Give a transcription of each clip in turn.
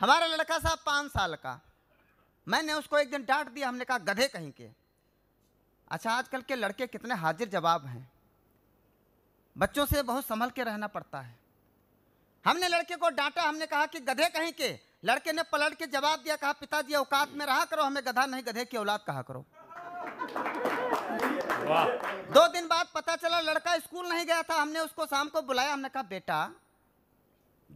हमारा लड़का साहब पाँच साल का मैंने उसको एक दिन डांट दिया हमने कहा गधे कहीं के अच्छा आजकल के लड़के कितने हाजिर जवाब हैं बच्चों से बहुत संभल के रहना पड़ता है हमने लड़के को डांटा हमने कहा कि गधे कहीं के लड़के ने पलट के जवाब दिया कहा पिताजी औकात में रहा करो हमें गधा नहीं गधे की औलाद कहा करो दो दिन बाद पता चला लड़का स्कूल नहीं गया था हमने उसको शाम को बुलाया हमने कहा बेटा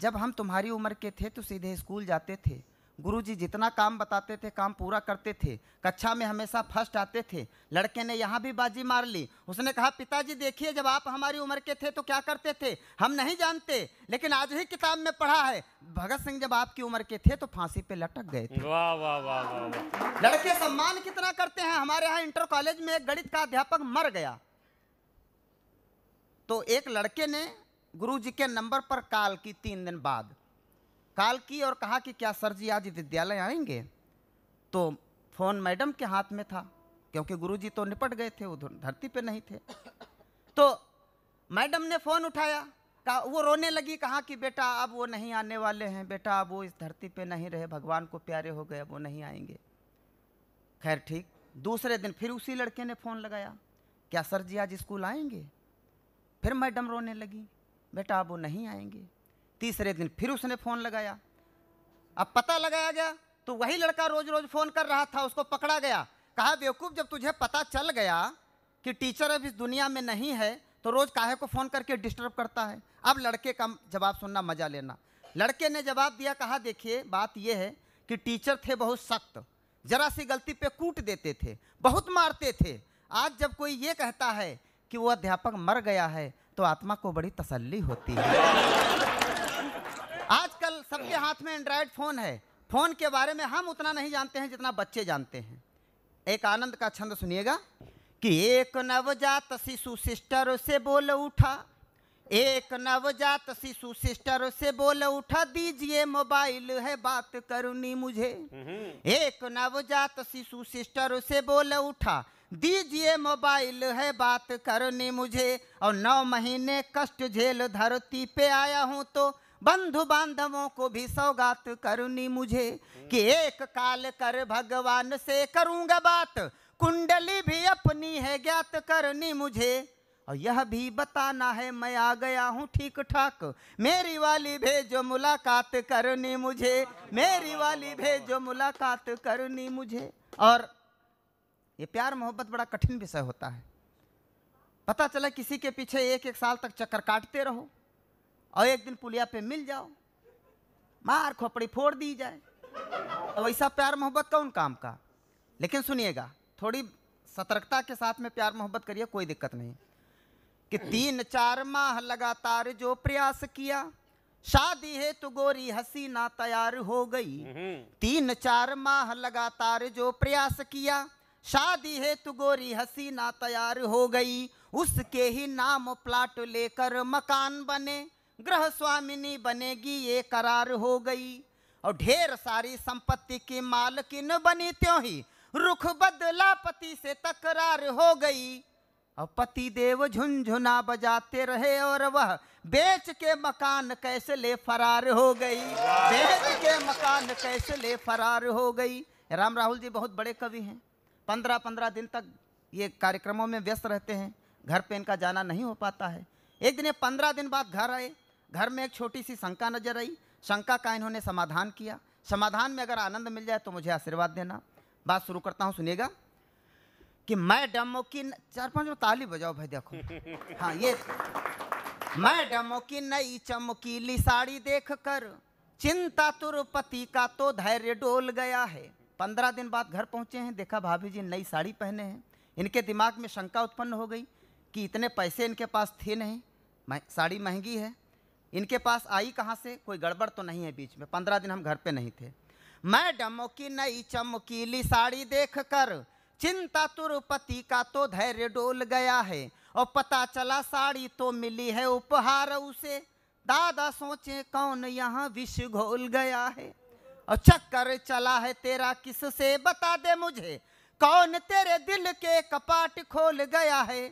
जब हम तुम्हारी उम्र के थे तो सीधे स्कूल जाते थे गुरुजी जितना काम बताते थे काम पूरा करते थे कक्षा में हमेशा फर्स्ट आते थे लड़के ने यहाँ भी बाजी मार ली उसने कहा पिताजी देखिए जब आप हमारी उम्र के थे तो क्या करते थे हम नहीं जानते लेकिन आज ही किताब में पढ़ा है भगत सिंह जब आपकी उम्र के थे तो फांसी पे लटक गए थे वाह वाह वाह लड़के सम्मान कितना करते हैं हमारे यहाँ इंटर कॉलेज में एक गणित का अध्यापक मर गया तो एक लड़के ने गुरु जी के नंबर पर काल की तीन दिन बाद काल की और कहा कि क्या सर जी आज विद्यालय आएंगे तो फ़ोन मैडम के हाथ में था क्योंकि गुरु जी तो निपट गए थे वो धरती पे नहीं थे तो मैडम ने फ़ोन उठाया कहा वो रोने लगी कहा कि बेटा अब वो नहीं आने वाले हैं बेटा अब वो इस धरती पे नहीं रहे भगवान को प्यारे हो गए अब वो नहीं आएंगे खैर ठीक दूसरे दिन फिर उसी लड़के ने फ़ोन लगाया क्या सर जी आज स्कूल आएंगे फिर मैडम रोने लगी बेटा अब वो नहीं आएंगे तीसरे दिन फिर उसने फ़ोन लगाया अब पता लगाया गया तो वही लड़का रोज़ रोज़ फ़ोन कर रहा था उसको पकड़ा गया कहा बेवकूफ़ जब तुझे पता चल गया कि टीचर अब इस दुनिया में नहीं है तो रोज़ काहे को फ़ोन करके डिस्टर्ब करता है अब लड़के का जवाब सुनना मज़ा लेना लड़के ने जवाब दिया कहा देखिए बात यह है कि टीचर थे बहुत सख्त जरा सी गलती पे कूट देते थे बहुत मारते थे आज जब कोई ये कहता है कि वो अध्यापक मर गया है तो आत्मा को बड़ी तसल्ली होती है आजकल सबके हाथ में एंड्रॉयड फ़ोन है फ़ोन के बारे में हम उतना नहीं जानते हैं जितना बच्चे जानते हैं एक आनंद का छंद सुनिएगा कि एक नवजात शिशु सिस्टर से बोल उठा एक नवजात शिशु सिस्टर से बोल उठा दीजिए मोबाइल है बात करुनी मुझे एक नवजात शिशु सिस्टर से बोल उठा दीजिए मोबाइल है बात करनी मुझे और नौ महीने कष्ट झेल धरती पे आया हूँ तो बंधु बांधवों को भी सौगात करनी मुझे हम्म। कि एक काल कर भगवान से करूँगा बात कुंडली भी अपनी है ज्ञात करनी मुझे और यह भी बताना है मैं आ गया हूँ ठीक ठाक मेरी वाली भेजो मुलाकात करनी मुझे मेरी वाली भेजो मुलाकात करनी मुझे और ये प्यार मोहब्बत बड़ा कठिन विषय होता है पता चला किसी के पीछे एक एक साल तक चक्कर काटते रहो और एक दिन पुलिया पे मिल जाओ मार खोपड़ी फोड़ दी जाए तो वैसा प्यार मोहब्बत का उन काम का लेकिन सुनिएगा थोड़ी सतर्कता के साथ में प्यार मोहब्बत करिए कोई दिक्कत नहीं कि तीन चार माह लगातार जो प्रयास किया शादी है तो गोरी हसीना तैयार हो गई हम्म। तीन चार माह लगातार जो प्रयास किया शादी है तो गोरी हसीना तैयार हो गई उसके ही नाम प्लाट लेकर मकान बने ग्रह स्वामिनी बनेगी ये करार हो गई और ढेर सारी संपत्ति की मालकिन बनी त्यों ही रुख बदला पति से तकरार हो गई पति देव झुंझुना बजाते रहे और वह बेच के मकान कैसे ले फरार हो गई बेच के मकान कैसे ले फरार हो गई राम राहुल जी बहुत बड़े कवि हैं पंद्रह पंद्रह दिन तक ये कार्यक्रमों में व्यस्त रहते हैं घर पे इनका जाना नहीं हो पाता है एक दिन पंद्रह दिन बाद घर आए घर में एक छोटी सी शंका नजर आई शंका का इन्होंने समाधान किया समाधान में अगर आनंद मिल जाए तो मुझे आशीर्वाद देना बात शुरू करता हूँ सुनेगा कि मैं डमो की न... चार पांच ताली बजाओ भाई देखो हाँ ये मैं डमो की नई चमकीली साड़ी देख कर चिंता तुरपति का तो धैर्य डोल गया है पंद्रह दिन बाद घर पहुंचे हैं देखा भाभी जी नई साड़ी पहने हैं इनके दिमाग में शंका उत्पन्न हो गई कि इतने पैसे इनके पास थे नहीं साड़ी महंगी है इनके पास आई कहाँ से कोई गड़बड़ तो नहीं है बीच में पंद्रह दिन हम घर पे नहीं थे मैं डमो की नई चमकीली साड़ी देख कर चिंता तुर तो पति का तो धैर्य डोल गया है और पता चला साड़ी तो मिली है उपहार उसे दादा सोचे कौन यहाँ विष घोल गया है और चक्कर चला है तेरा किस से बता दे मुझे कौन तेरे दिल के कपाट खोल गया है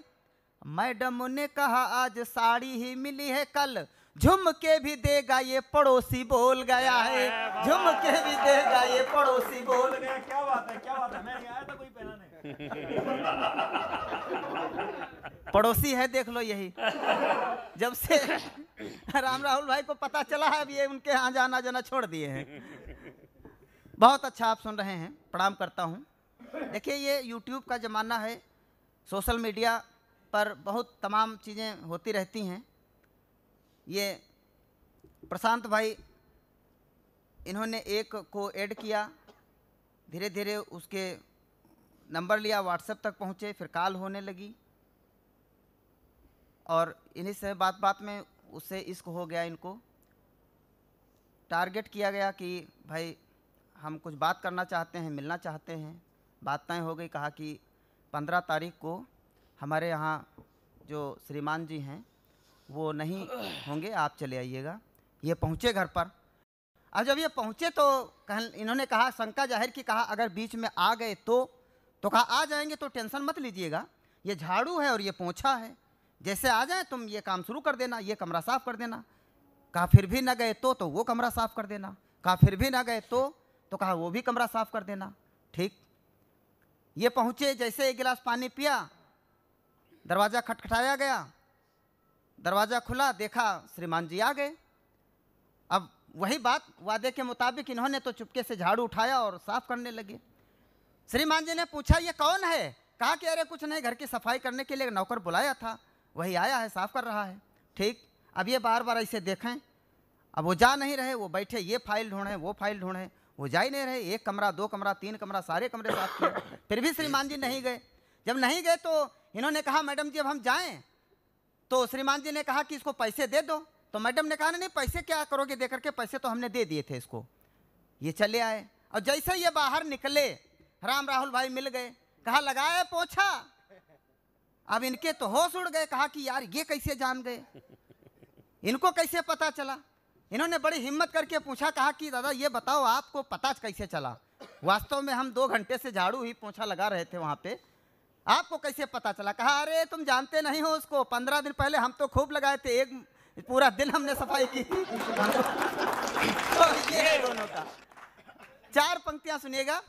मैडम ने कहा आज साड़ी ही मिली है कल झुम के भी देगा ये पड़ोसी बोल गया है झुम के भी देगा ये पड़ोसी बोल गया क्या बात है क्या बात है मैं पड़ोसी है देख लो यही जब से राम राहुल भाई को पता चला है अब ये उनके यहाँ जाना जाना छोड़ दिए हैं बहुत अच्छा आप सुन रहे हैं प्रणाम करता हूँ देखिए ये यूट्यूब का ज़माना है सोशल मीडिया पर बहुत तमाम चीज़ें होती रहती हैं ये प्रशांत भाई इन्होंने एक को ऐड किया धीरे धीरे उसके नंबर लिया व्हाट्सएप तक पहुँचे फिर कॉल होने लगी और इन्हीं से बात बात में उससे इश्क हो गया इनको टारगेट किया गया कि भाई हम कुछ बात करना चाहते हैं मिलना चाहते हैं बात तय हो गई कहा कि पंद्रह तारीख को हमारे यहाँ जो श्रीमान जी हैं वो नहीं होंगे आप चले आइएगा ये पहुँचे घर पर अब जब ये पहुँचे तो कह इन्होंने कहा शंका जाहिर की कहा अगर बीच में आ गए तो तो कहा आ जाएंगे तो टेंशन मत लीजिएगा ये झाड़ू है और ये पोछा है जैसे आ जाए तुम ये काम शुरू कर देना ये कमरा साफ़ कर देना कहा फिर भी ना गए तो तो वो कमरा साफ़ कर देना कहा फिर भी ना गए तो तो कहा वो भी कमरा साफ़ कर देना ठीक ये पहुँचे जैसे एक गिलास पानी पिया दरवाज़ा खटखटाया गया दरवाज़ा खुला देखा श्रीमान जी आ गए अब वही बात वादे के मुताबिक इन्होंने तो चुपके से झाड़ू उठाया और साफ़ करने लगे श्रीमान जी ने पूछा ये कौन है कहा कि अरे कुछ नहीं घर की सफाई करने के लिए नौकर बुलाया था वही आया है साफ कर रहा है ठीक अब ये बार बार ऐसे देखें अब वो जा नहीं रहे वो बैठे ये फाइल ढूंढे वो फाइल ढूंढे वो जा ही नहीं रहे एक कमरा दो कमरा तीन कमरा सारे कमरे साफ किए फिर भी श्रीमान जी नहीं गए जब नहीं गए तो इन्होंने कहा मैडम जी अब हम जाएं तो श्रीमान जी ने कहा कि इसको पैसे दे दो तो मैडम ने कहा नहीं पैसे क्या करोगे दे करके पैसे तो हमने दे दिए थे इसको ये चले आए और जैसे ये बाहर निकले राम राहुल भाई मिल गए कहा लगाए पोछा अब इनके तो होश उड़ गए कहा कि यार ये कैसे जान गए इनको कैसे पता चला इन्होंने बड़ी हिम्मत करके पूछा कहा कि दादा ये बताओ आपको पता कैसे चला वास्तव में हम दो घंटे से झाड़ू ही पोछा लगा रहे थे वहाँ पे आपको कैसे पता चला कहा अरे तुम जानते नहीं हो उसको पंद्रह दिन पहले हम तो खूब लगाए थे एक पूरा दिन हमने सफाई की तो ये दोनों का चार पंक्तियां सुनिएगा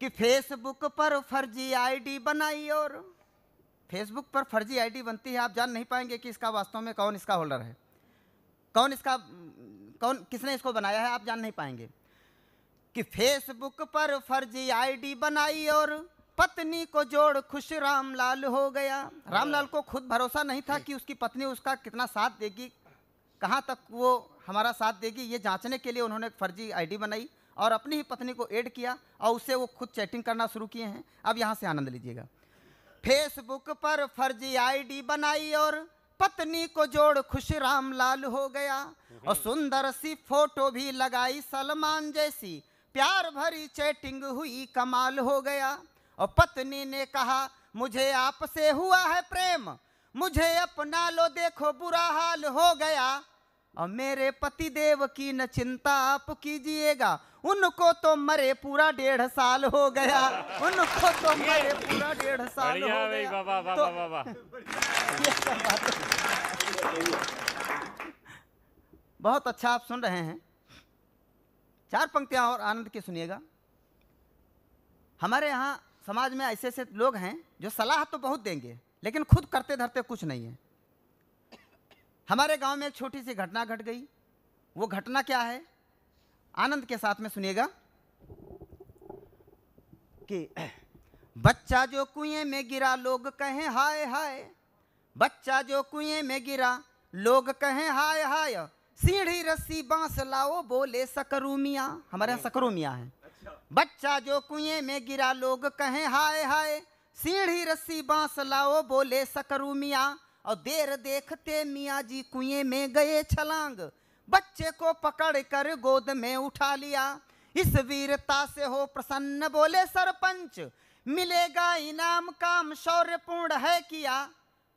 कि फेसबुक पर फर्जी आईडी बनाई और फेसबुक पर फर्जी आईडी बनती है आप जान नहीं पाएंगे कि इसका वास्तव में कौन इसका होल्डर है कौन इसका कौन किसने इसको बनाया है आप जान नहीं पाएंगे कि फेसबुक पर फर्जी आईडी बनाई और पत्नी को जोड़ खुश रामलाल हो गया रामलाल को खुद भरोसा नहीं था कि उसकी पत्नी उसका कितना साथ देगी कहाँ तक वो हमारा साथ देगी ये जांचने के लिए उन्होंने फर्जी आईडी बनाई और अपनी ही पत्नी को ऐड किया और उससे वो खुद चैटिंग करना शुरू किए हैं अब यहाँ से आनंद लीजिएगा फेसबुक पर फर्जी आईडी बनाई और पत्नी को जोड़ खुश राम लाल हो गया और सुंदर सी फोटो भी लगाई सलमान जैसी प्यार भरी चैटिंग हुई कमाल हो गया और पत्नी ने कहा मुझे आपसे हुआ है प्रेम मुझे अपना लो देखो बुरा हाल हो गया और मेरे पति देव की न चिंता आप कीजिएगा उनको तो मरे पूरा डेढ़ साल हो गया उनको तो मरे पूरा डेढ़ साल हो गया तो बहुत अच्छा आप सुन रहे हैं चार पंक्तियां और आनंद की सुनिएगा हमारे यहाँ समाज में ऐसे ऐसे लोग हैं जो सलाह तो बहुत देंगे लेकिन खुद करते धरते कुछ नहीं है हमारे गांव में एक छोटी सी घटना घट गई वो घटना क्या है आनंद के साथ में सुनिएगा कि बच्चा जो कुएं में गिरा लोग कहें हाय हाय बच्चा जो कुएं में गिरा लोग कहें हाय हाय सीढ़ी रस्सी बांस लाओ बोले सकरू मियाँ हमारे यहाँ सकरू मियाँ है अच्छा। बच्चा जो कुएं में गिरा लोग कहें हाय हाय सीढ़ी रस्सी बांस लाओ बोले सकरू मियाँ और देर देखते मियाँ जी कुएं में गए छलांग बच्चे को पकड़ कर गोद में उठा लिया इस वीरता से हो प्रसन्न बोले सरपंच मिलेगा इनाम काम पूर्ण है किया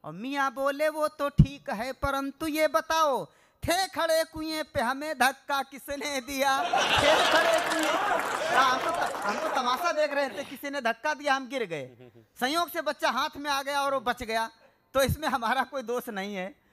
और मियाँ बोले वो तो ठीक है परंतु ये बताओ थे खड़े कुएं पे हमें धक्का किसने दिया थे खड़े कुएं हाँ, हम तो हम तो तमाशा देख रहे थे किसी ने धक्का दिया हम गिर गए संयोग से बच्चा हाथ में आ गया और वो बच गया तो इसमें हमारा कोई दोष नहीं है